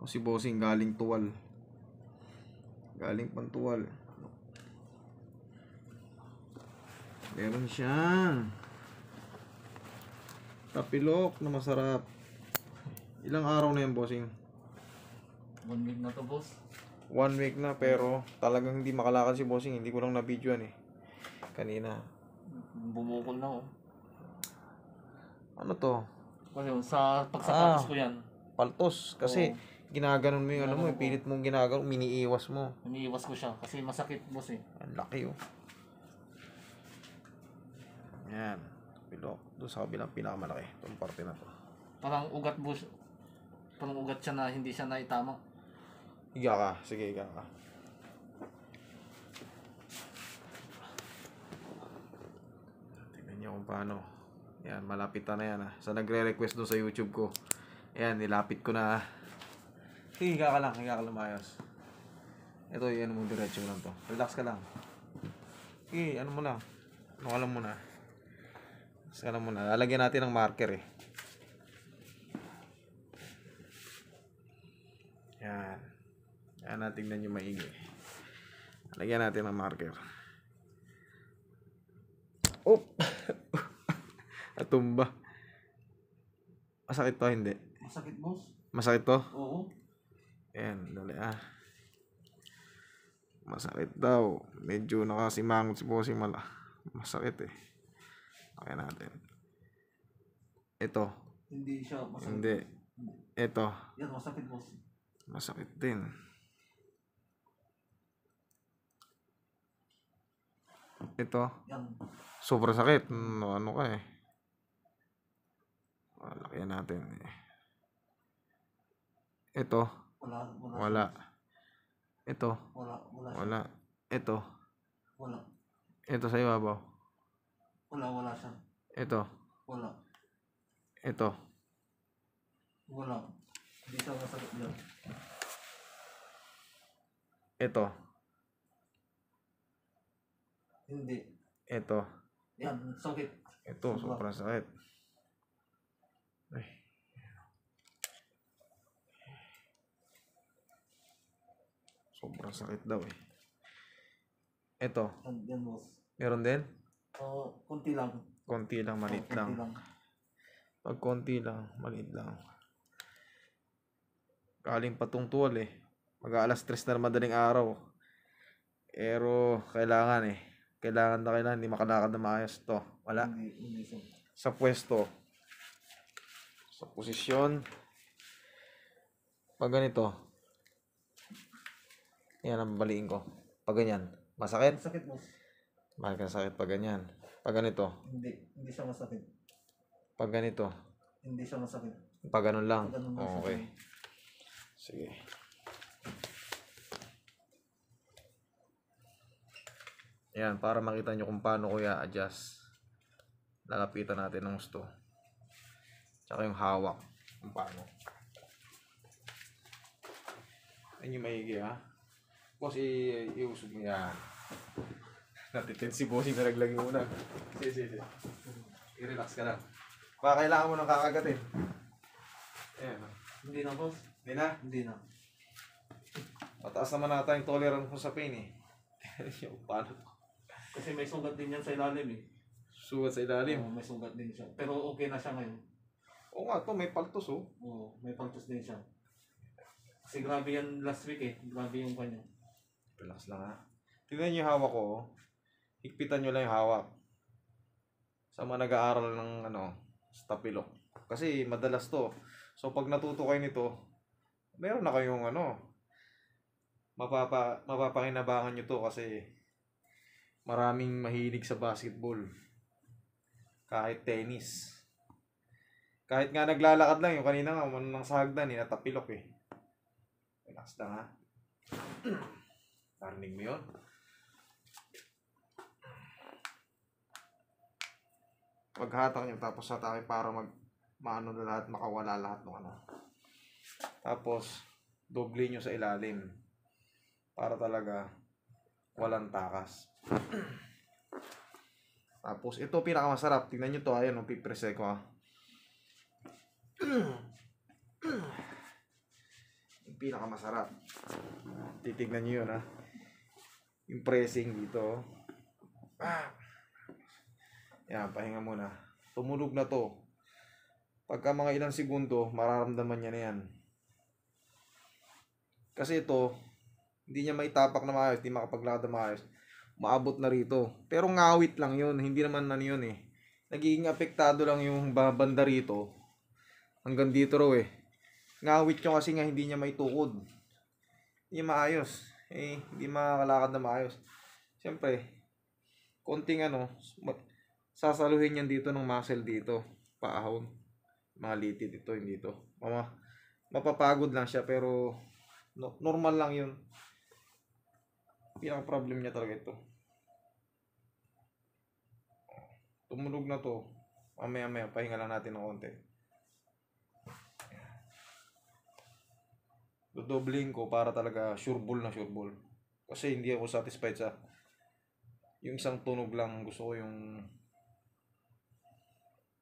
O si Bossing galing tuwal. Galing pantuwal. Meron siyang tapilok na masarap. Ilang araw na yan, Bossing? One week na to, boss. One week na, pero talagang hindi makalakad si Bossing. Hindi ko lang na-videoan eh. Kanina. Bumukol na, oh. Ano to? Kasi sa pagsapatos ah, ko yan. Paltos. Kasi, oh ginaganon mo yung ano mo, pilit mong ginaganon, miniiwas mo. Iniiwas ko siya kasi masakit boss eh. Ang laki oh. Yan. Pilok. Doon sa kabilang pinakamalaki. Itong parte na to. Parang ugat bus. Parang ugat siya na hindi siya naitama. Iga ka. Sige, iga ka. Tingnan niyo kung paano. Yan, malapit na yan ha. Ah. Sa nagre-request doon sa YouTube ko. Ayan, nilapit ko na ah. Sige, higa ka lang. Higa ka lang maayos. Ito, yan mo. Diretso mo lang to. Relax ka lang. Sige, ano mo lang. Ano ka lang muna. Relax ka lang muna. Lalagyan natin ng marker eh. Yan. Yan natin tignan yung maigi. Lalagyan natin ng marker. Oh! Atumba. Masakit to, hindi. Masakit, boss? Masakit to? Oo. Ayan, dali ah. Masakit daw. Medyo nakasimangot si Bossing Mala. Ah, masakit eh. Kaya natin. Ito. Hindi siya masakit. Hindi. Ito. Yan, masakit boss. Masakit din. Ito. Yan. Sobra sakit. Ano, ano ka eh. Lakihan natin. eh. Ito. Wala. Wala. wala. Ito. Wala. Wala. wala. Ito. Wala. Ito sa ibabaw. Wala. Wala siya. Ito. Wala. Ito. Wala. Hindi siya masagot yan. Ito. Hindi. Ito. Yan, sakit. Ito, sobrang sakit. Sobrang sakit daw eh. Ito. And yan, boss. Meron din? Uh, konti lang. Konti lang, maliit oh, lang. lang. Pag konti lang, maliit lang. Kaling patungtual eh. Mag-aalas stress na madaling araw. Pero kailangan eh. Kailangan na kailangan. Hindi makalakad na maayos to. Wala. Sa pwesto. Sa posisyon. Pag ganito, yan ang baliin ko. Pag ganyan. Masakit? Masakit mo. Bakit sakit pag ganyan? Pag ganito? Hindi. Hindi siya masakit. Pag ganito? Hindi siya masakit. Pag ganun lang? Pag ganun lang oh, okay. Sige. Ayan, para makita nyo kung paano ko i-adjust. Lalapitan natin ng gusto. Tsaka yung hawak. Kung paano. Ayun yung maigi ha. Boss, i- iusog mo yan. Natitin si yung na naglagay muna. Sige, sige, sige. I-relax ka lang. Baka kailangan mo nang kakagatin. Ayan. ah. Hindi na, boss. Hindi na. Hindi na. Mataas naman nata yung tolerance mo sa pain eh. yung paano to? Kasi may sugat din yan sa ilalim eh. Sugat sa ilalim. Oo, may sugat din siya. Pero okay na siya ngayon. Oo nga to, may paltos oh. Oo, may paltos din siya. Kasi grabe yan last week eh. Grabe yung kanya. Relax lang ha. Tingnan niyo yung hawak ko. Oh. Higpitan niyo lang yung hawak. Sa mga nag-aaral ng ano, stapilok. Kasi madalas to. So pag natuto kayo nito, meron na kayong ano, mapapa, mapapakinabangan nyo to kasi maraming mahilig sa basketball. Kahit tennis. Kahit nga naglalakad lang, yung kanina nga, umano ng sagdan, eh, natapilok eh. Relax lang ha. Narinig mo yun? Paghatak niyo tapos sa atake para mag maano na lahat, makawala lahat ng ano. Tapos, doble nyo sa ilalim. Para talaga walang takas. Tapos, ito pinakamasarap. Tingnan nyo to, ayun, ah, ang pipresay ko, ah. yung pinakamasarap. Titignan nyo yun, ha. Ah impressing dito. Ah. Yan, pahinga muna. Tumunog na to. Pagka mga ilang segundo, mararamdaman niya na yan. Kasi ito, hindi niya may tapak na maayos, hindi makapaglakad na maayos. Maabot na rito. Pero ngawit lang yun, hindi naman ano yun eh. Nagiging apektado lang yung banda rito. Hanggang dito raw eh. Ngawit yung kasi nga hindi niya may tukod. Hindi maayos eh, hindi makakalakad na maayos. Siyempre, konting ano, sasaluhin yan dito ng muscle dito, paahon. Mga litid ito, hindi dito. Mama, mapapagod lang siya pero no, normal lang yun. Pinaka problem niya talaga ito. Tumunog na to. Mamaya-maya, pahinga lang natin ng konti. dodobling ko para talaga sure ball na sure ball. Kasi hindi ako satisfied sa yung isang tunog lang gusto ko yung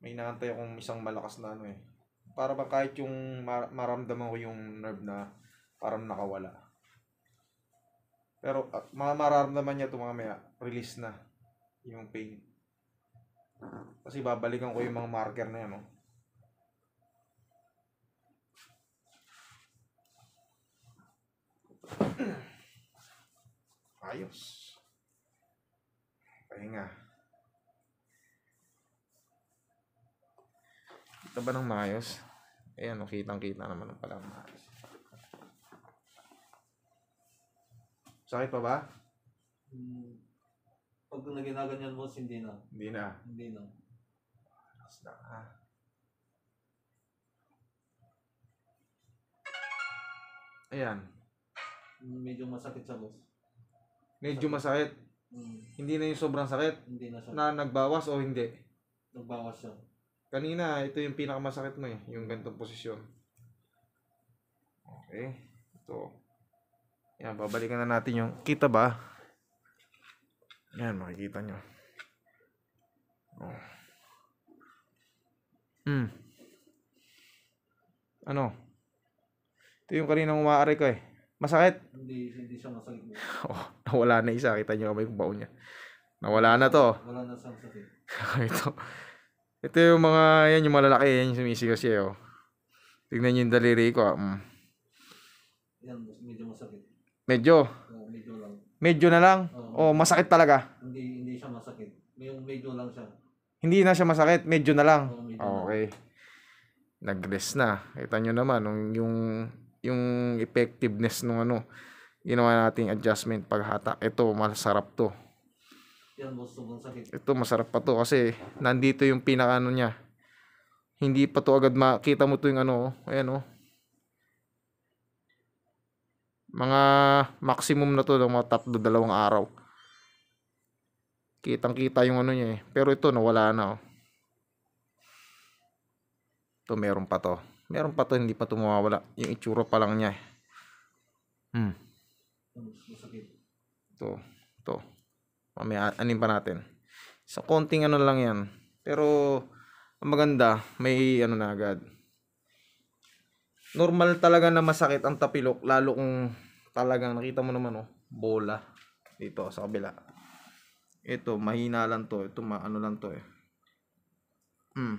may inaantay akong isang malakas na ano eh. Para ba kahit yung mar- maramdaman ko yung nerve na parang nakawala. Pero at ah, mga mararamdaman niya ito mamaya, ah, release na yung pain. Kasi babalikan ko yung mga marker na yan, no? Ayos. Pahinga. Kita ba ng maayos? Ayan, kitang-kita naman ng pala maayos. Sakit pa ba? Hmm. Pag na ginaganyan mo, hindi na. Hindi na. Hindi na. Tapos na. Ah. Ayan. Medyo masakit sa boss. Medyo masakit. Mm. Hindi na yung sobrang sakit Hindi na sakit. na nagbawas o hindi. Nagbawas siya. Kanina, ito yung pinakamasakit mo eh, yung ganitong posisyon. Okay. Ito. Yan, babalikan na natin yung kita ba? Yan, makikita nyo. Oh. Hmm. Ano? Ito yung kanina umaaray ko eh. Masakit. Hindi, hindi siya masakit. oh, nawala na isa. Kita niyo kamay kung baon niya. Nawala na to. Wala na sa sakit. ito. Ito yung mga, yan yung malalaki. Yan yung sumisigas siya. Oh. Tignan niyo yung daliri ko. Ah. Mm. Yan, medyo masakit. Medyo? Oh, medyo lang. Medyo na lang? Oo. Oh, masakit talaga? Hindi, hindi siya masakit. May, medyo lang siya. Hindi na siya masakit, medyo na lang. Oo, medyo okay. Nag-rest na. Kita nyo naman, nung yung yung effectiveness ng ano ginawa nating adjustment paghata ito masarap to ito masarap pa to kasi nandito yung pinaka ano niya hindi pa to agad makita mo to yung ano ayan oh mga maximum na to ng mga tatlo dalawang araw kitang kita yung ano niya eh pero ito nawala na oh ito meron pa to Meron pa to, hindi pa tumawala. Yung itsura pa lang niya. Eh. Hmm. To, to. Mamaya anin pa natin. So konting ano lang 'yan. Pero ang maganda, may ano na agad. Normal talaga na masakit ang tapilok lalo kung talagang nakita mo naman oh, bola dito sa kabila. Ito mahina lang to, ito ano lang to eh. Hmm.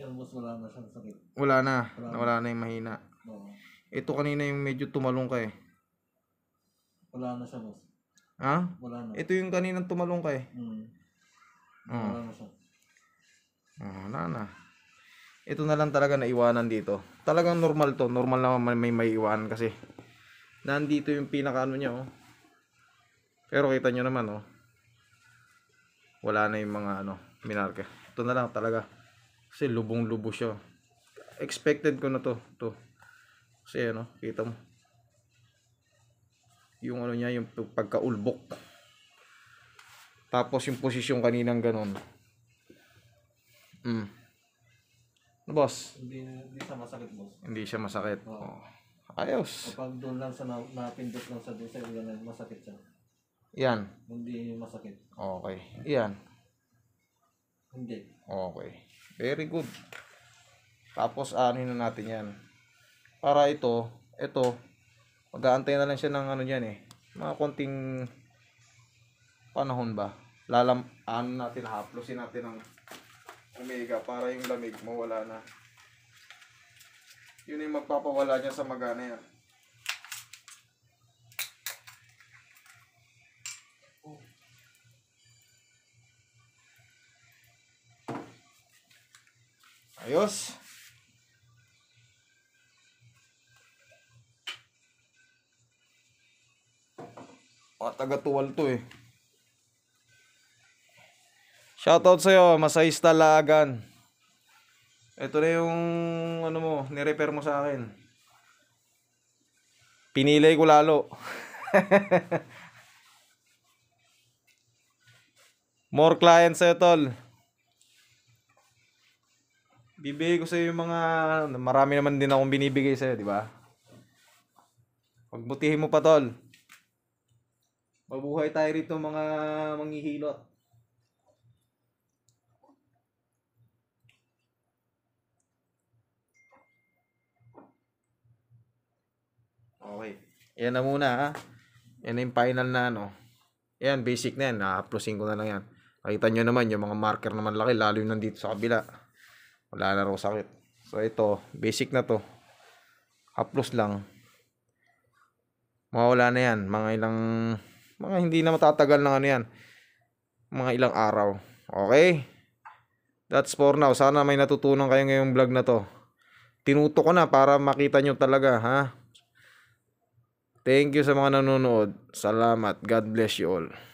Yan, boss wala na siyang sakit. Wala na. Wala, wala na yung mahina. Oo. Ito kanina yung medyo tumalong ka eh. Wala na siya boss. Ha? Wala na. Ito yung kaninang tumalong ka eh. Mm. Oh. Wala na siya. Oh, wala na. Ito na lang talaga na iwanan dito. Talagang normal to. Normal na may may iwanan kasi. Nandito yung pinakaano niya oh. Pero kita nyo naman oh. Wala na yung mga ano, minarka. Ito na lang talaga. Kasi lubong-lubo siya. Expected ko na to. to. Kasi ano, kita mo. Yung ano niya, yung pagkaulbok. Tapos yung posisyon kaninang ganun. Mm. No, boss? Hindi, hindi siya masakit, boss. Hindi siya masakit. Oh. oh. Ayos. Kapag doon lang sa napindot lang sa doon sa ulan, masakit siya. Yan. Hindi masakit. Okay. Yan. Hindi. Okay. Very good. Tapos anuhin na natin 'yan. Para ito, ito mag-aantay na lang siya ng ano diyan eh. Mga konting panahon ba? Lalam ano natin haplosin natin ng omega para yung lamig mawala na. Yun yung magpapawala niya sa magana yan. Ayos. Mga ah, taga-tuwal to eh. Shoutout sa sa'yo, Masay Stalagan. Ito na yung ano mo, ni-repair mo sa akin. Pinilay ko lalo. More clients sa'yo, tol bibigay ko sa yung mga ano, marami naman din akong binibigay sa iyo, di ba? Pagbutihin mo pa tol. Mabuhay tayo rito mga manghihilot. Okay. Yan na muna ha. Yan na yung final na ano. Yan, basic na yan. Na-uploadin ko na lang yan. Nakita nyo naman yung mga marker naman laki lalo yung nandito sa kabila wala na raw sakit so ito basic na to haplos lang mawala na yan mga ilang mga hindi na matatagal ng ano yan mga ilang araw okay that's for now sana may natutunan kayo ngayong vlog na to tinuto ko na para makita nyo talaga ha thank you sa mga nanonood salamat God bless you all